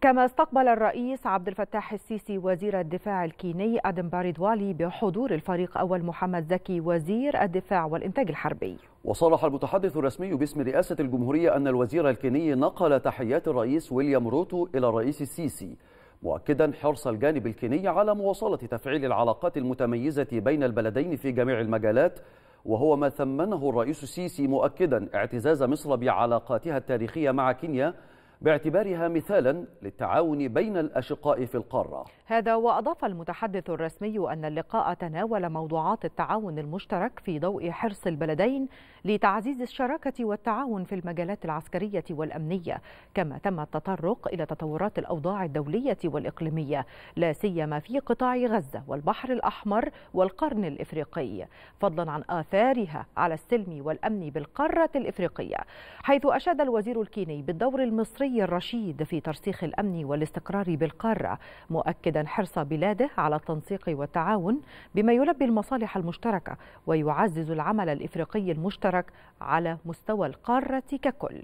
كما استقبل الرئيس عبد الفتاح السيسي وزير الدفاع الكيني ادم باريدوالي بحضور الفريق أول محمد زكي وزير الدفاع والإنتاج الحربي وصرح المتحدث الرسمي باسم رئاسة الجمهورية أن الوزير الكيني نقل تحيات الرئيس ويليام روتو إلى الرئيس السيسي مؤكدا حرص الجانب الكيني على مواصلة تفعيل العلاقات المتميزة بين البلدين في جميع المجالات وهو ما ثمنه الرئيس السيسي مؤكدا اعتزاز مصر بعلاقاتها التاريخية مع كينيا باعتبارها مثالا للتعاون بين الأشقاء في القارة هذا وأضاف المتحدث الرسمي أن اللقاء تناول موضوعات التعاون المشترك في ضوء حرص البلدين لتعزيز الشراكة والتعاون في المجالات العسكرية والأمنية كما تم التطرق إلى تطورات الأوضاع الدولية والإقليمية لا سيما في قطاع غزة والبحر الأحمر والقرن الإفريقي فضلا عن آثارها على السلم والأمن بالقارة الإفريقية حيث أشاد الوزير الكيني بالدور المصري السوري الرشيد في ترسيخ الأمن والاستقرار بالقارة مؤكدا حرص بلاده على التنسيق والتعاون بما يلبي المصالح المشتركة ويعزز العمل الإفريقي المشترك على مستوى القارة ككل